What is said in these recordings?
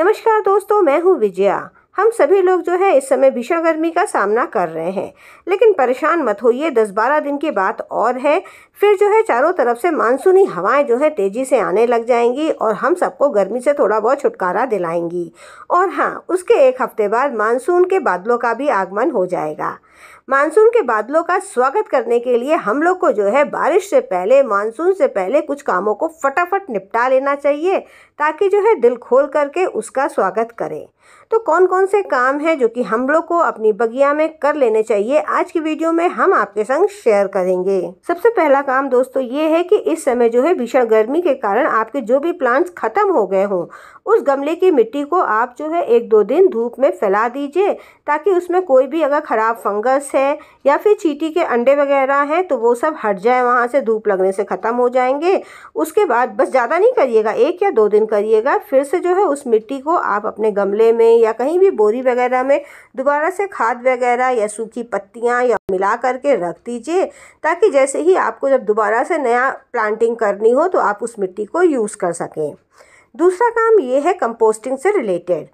नमस्कार दोस्तों मैं हूँ विजया हम सभी लोग जो है इस समय भीषण गर्मी का सामना कर रहे हैं लेकिन परेशान मत होइए दस बारह दिन की बात और है फिर जो है चारों तरफ से मानसूनी हवाएं जो है तेज़ी से आने लग जाएंगी और हम सबको गर्मी से थोड़ा बहुत छुटकारा दिलाएंगी और हाँ उसके एक हफ्ते बाद मानसून के बादलों का भी आगमन हो जाएगा मानसून के बादलों का स्वागत करने के लिए हम लोग को जो है बारिश से पहले मानसून से पहले कुछ कामों को फटाफट निपटा लेना चाहिए ताकि जो है दिल खोल करके उसका स्वागत करें तो कौन कौन से काम हैं जो कि हम लोग को अपनी बगिया में कर लेने चाहिए आज की वीडियो में हम आपके संग शेयर करेंगे सबसे पहला काम दोस्तों ये है कि इस समय जो है भीषण गर्मी के कारण आपके जो भी प्लांट्स खत्म हो गए हों उस गमले की मिट्टी को आप जो है एक दो दिन धूप में फैला दीजिए ताकि उसमें कोई भी अगर ख़राब फंगस है या फिर चीटी के अंडे वगैरह हैं तो वो सब हट जाए वहाँ से धूप लगने से ख़त्म हो जाएंगे उसके बाद बस ज़्यादा नहीं करिएगा एक या दो दिन करिएगा फिर से जो है उस मिट्टी को आप अपने गमले में या कहीं भी बोरी वगैरह में दोबारा से खाद वगैरह या सूखी पत्तियाँ या मिला करके रख दीजिए ताकि जैसे ही आपको जब दोबारा से नया प्लांटिंग करनी हो तो आप उस मिट्टी को यूज़ कर सकें दूसरा काम ये है कंपोस्टिंग से रिलेटेड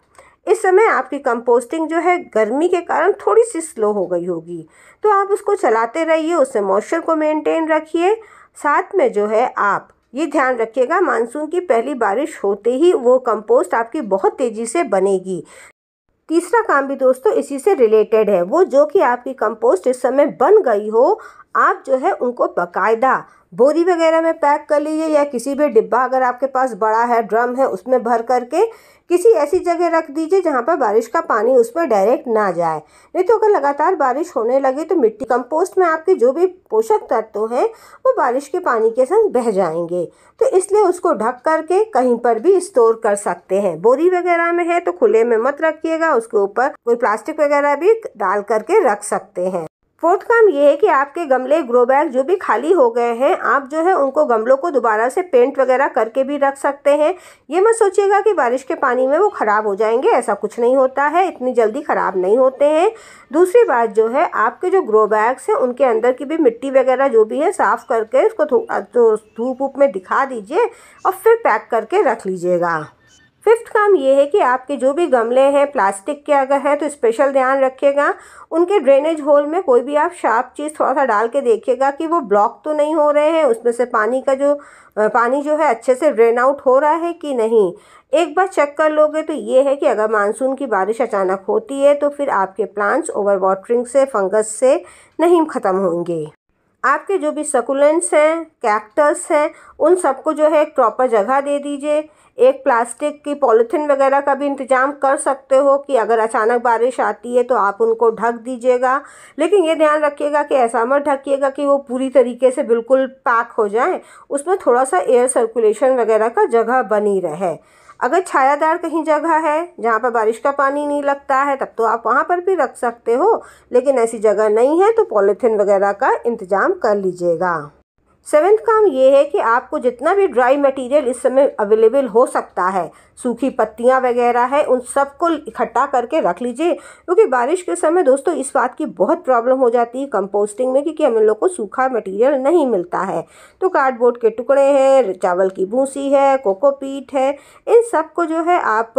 इस समय आपकी कंपोस्टिंग जो है गर्मी के कारण थोड़ी सी स्लो हो गई होगी तो आप उसको चलाते रहिए उससे मॉइस्चर को मेंटेन रखिए साथ में जो है आप ये ध्यान रखिएगा मानसून की पहली बारिश होते ही वो कंपोस्ट आपकी बहुत तेज़ी से बनेगी तीसरा काम भी दोस्तों इसी से रिलेटेड है वो जो कि आपकी कंपोस्ट इस समय बन गई हो आप जो है उनको बाकायदा बोरी वगैरह में पैक कर लीजिए या किसी भी डिब्बा अगर आपके पास बड़ा है ड्रम है उसमें भर करके किसी ऐसी जगह रख दीजिए जहाँ पर बारिश का पानी उस पर डायरेक्ट ना जाए नहीं तो अगर लगातार बारिश होने लगे तो मिट्टी कंपोस्ट में आपके जो भी पोषक तत्व हैं वो बारिश के पानी के संग बह जाएंगे तो इसलिए उसको ढक करके कहीं पर भी स्टोर कर सकते हैं बोरी वगैरह में है तो खुले में मत रखिएगा उसके ऊपर कोई प्लास्टिक वगैरह भी डाल करके रख सकते हैं फोर्थ काम ये है कि आपके गमले ग्रो बैग जो भी खाली हो गए हैं आप जो है उनको गमलों को दोबारा से पेंट वगैरह करके भी रख सकते हैं ये मत सोचिएगा कि बारिश के पानी में वो ख़राब हो जाएंगे ऐसा कुछ नहीं होता है इतनी जल्दी ख़राब नहीं होते हैं दूसरी बात जो है आपके जो ग्रो बैग्स हैं उनके अंदर की भी मिट्टी वगैरह जो भी है साफ़ करके उसको धूप तो धूप में दिखा दीजिए और फिर पैक करके रख लीजिएगा फिफ्थ काम ये है कि आपके जो भी गमले हैं प्लास्टिक के अगर हैं तो स्पेशल ध्यान रखिएगा उनके ड्रेनेज होल में कोई भी आप शार्प चीज़ थोड़ा सा डाल के देखिएगा कि वो ब्लॉक तो नहीं हो रहे हैं उसमें से पानी का जो पानी जो है अच्छे से ड्रेन आउट हो रहा है कि नहीं एक बार चेक कर लोगे तो ये है कि अगर मानसून की बारिश अचानक होती है तो फिर आपके प्लांट्स ओवर वाटरिंग से फंगस से नहीं ख़त्म होंगे आपके जो भी सकुलेंट्स हैं कैक्टस हैं उन सबको जो है एक प्रॉपर जगह दे दीजिए एक प्लास्टिक की पॉलिथीन वगैरह का भी इंतजाम कर सकते हो कि अगर अचानक बारिश आती है तो आप उनको ढक दीजिएगा लेकिन ये ध्यान रखिएगा कि ऐसा मत ढकिएगा कि वो पूरी तरीके से बिल्कुल पैक हो जाए उसमें थोड़ा सा एयर सर्कुलेशन वगैरह का जगह बनी रहे अगर छायादार कहीं जगह है जहाँ पर बारिश का पानी नहीं लगता है तब तो आप वहाँ पर भी रख सकते हो लेकिन ऐसी जगह नहीं है तो पॉलीथीन वगैरह का इंतज़ाम कर लीजिएगा सेवेंथ काम ये है कि आपको जितना भी ड्राई मटेरियल इस समय अवेलेबल हो सकता है सूखी पत्तियाँ वगैरह है उन सबको इकट्ठा करके रख लीजिए क्योंकि बारिश के समय दोस्तों इस बात की बहुत प्रॉब्लम हो जाती है कंपोस्टिंग में क्योंकि हम लोग को सूखा मटेरियल नहीं मिलता है तो कार्डबोर्ड के टुकड़े हैं चावल की भूसी है कोकोपीट है इन सब को जो है आप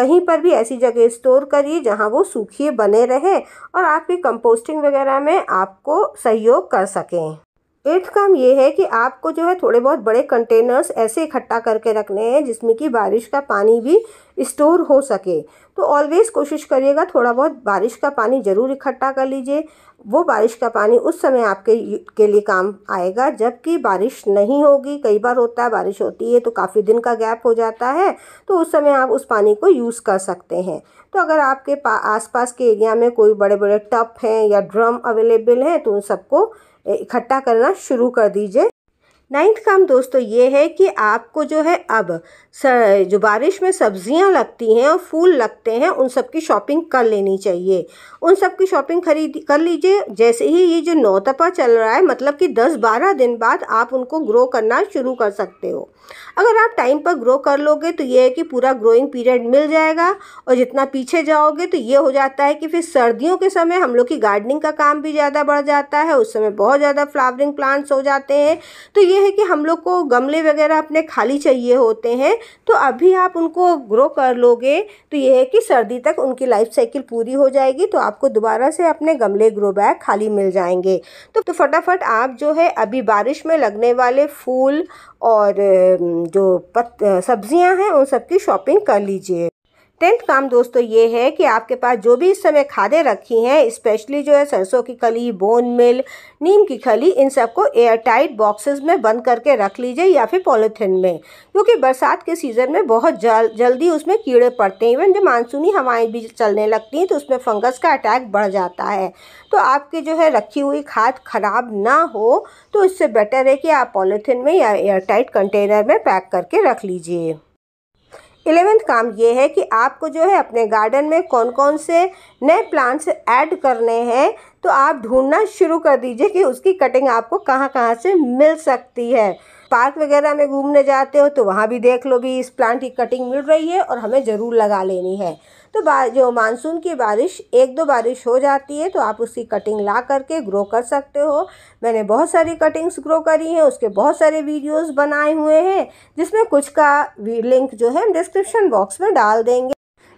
कहीं पर भी ऐसी जगह स्टोर करिए जहाँ वो सूखिए बने रहे और आपकी कंपोस्टिंग वगैरह में आपको सहयोग कर सकें एट्थ काम ये है कि आपको जो है थोड़े बहुत बड़े कंटेनर्स ऐसे इकट्ठा करके रखने हैं जिसमें कि बारिश का पानी भी स्टोर हो सके तो ऑलवेज़ कोशिश करिएगा थोड़ा बहुत बारिश का पानी ज़रूर इकट्ठा कर लीजिए वो बारिश का पानी उस समय आपके के लिए काम आएगा जबकि बारिश नहीं होगी कई बार होता है बारिश होती है तो काफ़ी दिन का गैप हो जाता है तो उस समय आप उस पानी को यूज़ कर सकते हैं तो अगर आपके पा आसपास के एरिया में कोई बड़े बड़े टप हैं या ड्रम अवेलेबल हैं तो उन सबको इकट्ठा करना शुरू कर दीजिए नाइन्थ काम दोस्तों ये है कि आपको जो है अब जो बारिश में सब्जियां लगती हैं और फूल लगते हैं उन सब की शॉपिंग कर लेनी चाहिए उन सब की शॉपिंग खरीद कर लीजिए जैसे ही ये जो नौतपा चल रहा है मतलब कि दस बारह दिन बाद आप उनको ग्रो करना शुरू कर सकते हो अगर आप टाइम पर ग्रो कर लोगे तो ये है कि पूरा ग्रोइंग पीरियड मिल जाएगा और जितना पीछे जाओगे तो ये हो जाता है कि फिर सर्दियों के समय हम लोग की गार्डनिंग का काम भी ज़्यादा बढ़ जाता है उस समय बहुत ज़्यादा फ्लावरिंग प्लांट्स हो जाते हैं तो ये है कि हम लोग को गमले वगैरह अपने खाली चाहिए होते हैं तो अभी आप उनको ग्रो कर लोगे तो यह है कि सर्दी तक उनकी लाइफ साइकिल पूरी हो जाएगी तो आपको दोबारा से अपने गमले ग्रो बैग खाली मिल जाएंगे तो, तो फटाफट आप जो है अभी बारिश में लगने वाले फूल और जो पत सब्जियां हैं उन सबकी शॉपिंग कर लीजिए टेंथ काम दोस्तों ये है कि आपके पास जो भी इस समय खादें रखी हैं स्पेशली जो है सरसों की खली बोन मिल नीम की खली इन सबको एयर टाइट बॉक्सेस में बंद करके रख लीजिए या फिर पॉलीथिन में क्योंकि बरसात के सीज़न में बहुत जल जल्दी उसमें कीड़े पड़ते हैं इवन जब मानसूनी हवाएं भी चलने लगती हैं तो उसमें फंगस का अटैक बढ़ जाता है तो आपकी जो है रखी हुई खाद ख़राब ना हो तो इससे बेटर है कि आप पॉलीथिन में या एयर टाइट कंटेनर में पैक करके रख लीजिए इलेवेंथ काम ये है कि आपको जो है अपने गार्डन में कौन कौन से नए प्लांट्स ऐड करने हैं तो आप ढूंढना शुरू कर दीजिए कि उसकी कटिंग आपको कहाँ कहाँ से मिल सकती है पार्क वगैरह में घूमने जाते हो तो वहाँ भी देख लो भी इस प्लांट की कटिंग मिल रही है और हमें ज़रूर लगा लेनी है तो जो मानसून की बारिश एक दो बारिश हो जाती है तो आप उसकी कटिंग ला करके ग्रो कर सकते हो मैंने बहुत सारी कटिंग्स ग्रो करी हैं उसके बहुत सारे वीडियोस बनाए हुए हैं जिसमें कुछ का लिंक जो है हम डिस्क्रिप्शन बॉक्स में डाल देंगे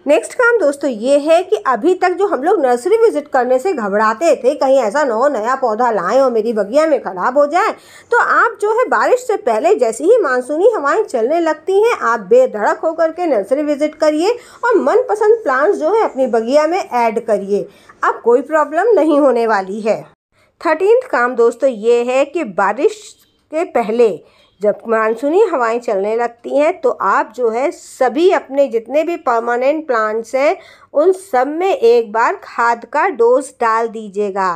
नेक्स्ट काम दोस्तों ये है कि अभी तक जो हम लोग नर्सरी विजिट करने से घबराते थे कहीं ऐसा ना हो नया पौधा लाएं और मेरी बगिया में ख़राब हो जाए तो आप जो है बारिश से पहले जैसी ही मानसूनी हवाएं चलने लगती हैं आप बेधड़क होकर के नर्सरी विजिट करिए और मनपसंद प्लांट्स जो है अपनी बगिया में ऐड करिए अब कोई प्रॉब्लम नहीं होने वाली है थर्टीन काम दोस्तों ये है कि बारिश के पहले जब मानसूनी हवाएं चलने लगती हैं तो आप जो है सभी अपने जितने भी परमानेंट प्लांट्स हैं उन सब में एक बार खाद का डोज डाल दीजिएगा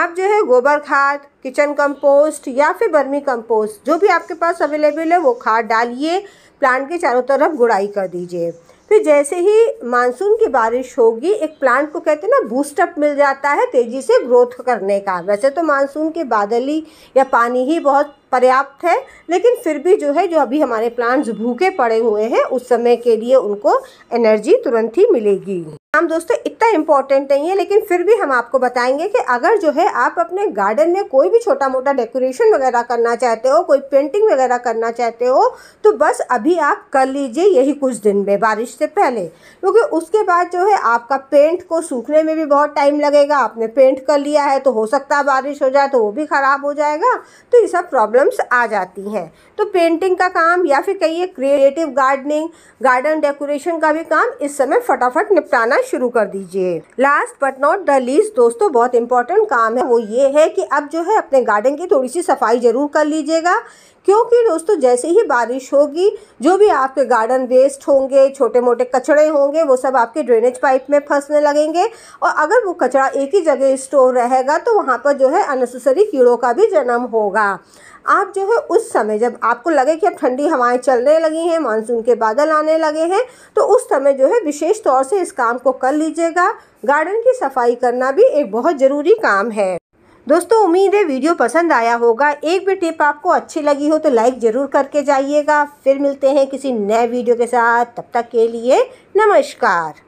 आप जो है गोबर खाद किचन कंपोस्ट या फिर बर्मी कंपोस्ट जो भी आपके पास अवेलेबल है वो खाद डालिए प्लांट के चारों तरफ गुड़ाई कर दीजिए फिर जैसे ही मानसून की बारिश होगी एक प्लांट को कहते हैं ना बूस्टअप मिल जाता है तेज़ी से ग्रोथ करने का वैसे तो मानसून के बादल ही या पानी ही बहुत पर्याप्त है लेकिन फिर भी जो है जो अभी हमारे प्लांट्स भूखे पड़े हुए हैं उस समय के लिए उनको एनर्जी तुरंत ही मिलेगी हम दोस्तों इतना इम्पोर्टेंट नहीं है लेकिन फिर भी हम आपको बताएंगे कि अगर जो है आप अपने गार्डन में कोई भी छोटा मोटा डेकोरेशन वगैरह करना चाहते हो कोई पेंटिंग वगैरह करना चाहते हो तो बस अभी आप कर लीजिए यही कुछ दिन में बारिश से पहले क्योंकि तो उसके बाद जो है आपका पेंट को सूखने में भी बहुत टाइम लगेगा आपने पेंट कर लिया है तो हो सकता है बारिश हो जाए तो वो भी ख़राब हो जाएगा तो ये सब प्रॉब्लम प्रॉब्लम्स आ जाती हैं तो पेंटिंग का काम या फिर कहिए क्रिएटिव गार्डनिंग गार्डन डेकोरेशन का भी काम इस समय फटाफट निपटाना शुरू कर दीजिए last but not the least दोस्तों बहुत इंपॉर्टेंट काम है वो ये है कि अब जो है अपने गार्डन की थोड़ी सी सफाई जरूर कर लीजिएगा क्योंकि दोस्तों जैसे ही बारिश होगी जो भी आपके गार्डन वेस्ट होंगे छोटे मोटे कचड़े होंगे वो सब आपके ड्रेनेज पाइप में फंसने लगेंगे और अगर वो कचरा एक ही जगह स्टोर रहेगा तो वहाँ पर जो है अननेसेसरी कीड़ों का भी जन्म होगा आप जो है उस समय जब आपको लगे कि अब ठंडी हवाएं चलने लगी हैं मानसून के बादल आने लगे हैं तो उस समय जो है विशेष तौर से इस काम को कर लीजिएगा गार्डन की सफाई करना भी एक बहुत ज़रूरी काम है दोस्तों उम्मीद है वीडियो पसंद आया होगा एक भी टिप आपको अच्छी लगी हो तो लाइक ज़रूर करके जाइएगा फिर मिलते हैं किसी नए वीडियो के साथ तब तक के लिए नमस्कार